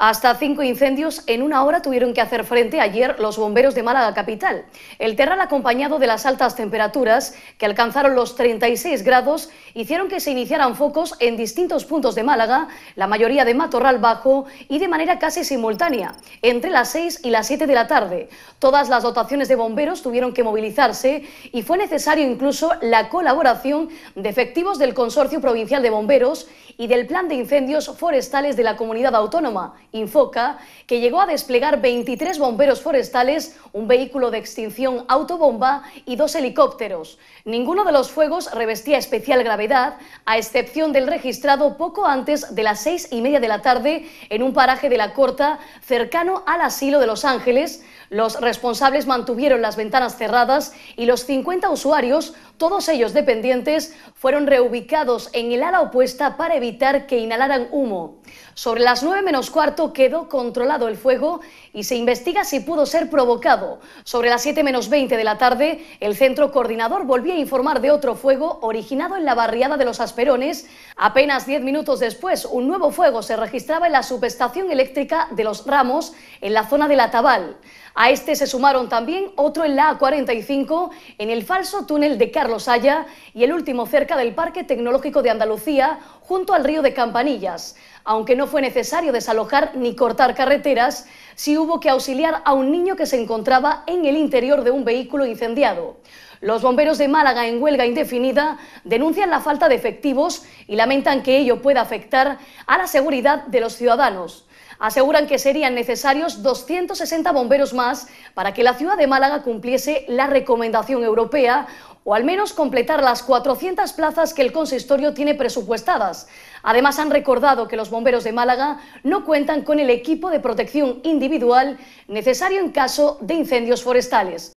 Hasta cinco incendios en una hora tuvieron que hacer frente ayer los bomberos de Málaga Capital. El terral acompañado de las altas temperaturas, que alcanzaron los 36 grados, hicieron que se iniciaran focos en distintos puntos de Málaga, la mayoría de Matorral Bajo y de manera casi simultánea, entre las 6 y las 7 de la tarde. Todas las dotaciones de bomberos tuvieron que movilizarse y fue necesario incluso la colaboración de efectivos del Consorcio Provincial de Bomberos y del Plan de Incendios Forestales de la Comunidad Autónoma Infoca, que llegó a desplegar 23 bomberos forestales, un vehículo de extinción autobomba y dos helicópteros. Ninguno de los fuegos revestía especial gravedad, a excepción del registrado poco antes de las seis y media de la tarde en un paraje de la Corta, cercano al asilo de Los Ángeles. Los responsables mantuvieron las ventanas cerradas y los 50 usuarios, todos ellos dependientes, fueron reubicados en el ala opuesta para evitar que inhalaran humo. Sobre las nueve menos cuarto, quedó controlado el fuego y se investiga si pudo ser provocado. Sobre las 7 menos 20 de la tarde, el centro coordinador volvía a informar de otro fuego originado en la barriada de los Asperones. Apenas 10 minutos después, un nuevo fuego se registraba en la subestación eléctrica de los Ramos, en la zona de la Tabal. A este se sumaron también otro en la A45, en el falso túnel de Carlos Haya y el último cerca del Parque Tecnológico de Andalucía, junto al río de Campanillas. Aunque no fue necesario desalojar ni cortar carreteras, sí hubo que auxiliar a un niño que se encontraba en el interior de un vehículo incendiado. Los bomberos de Málaga en huelga indefinida denuncian la falta de efectivos y lamentan que ello pueda afectar a la seguridad de los ciudadanos aseguran que serían necesarios 260 bomberos más para que la ciudad de Málaga cumpliese la recomendación europea o al menos completar las 400 plazas que el consistorio tiene presupuestadas. Además, han recordado que los bomberos de Málaga no cuentan con el equipo de protección individual necesario en caso de incendios forestales.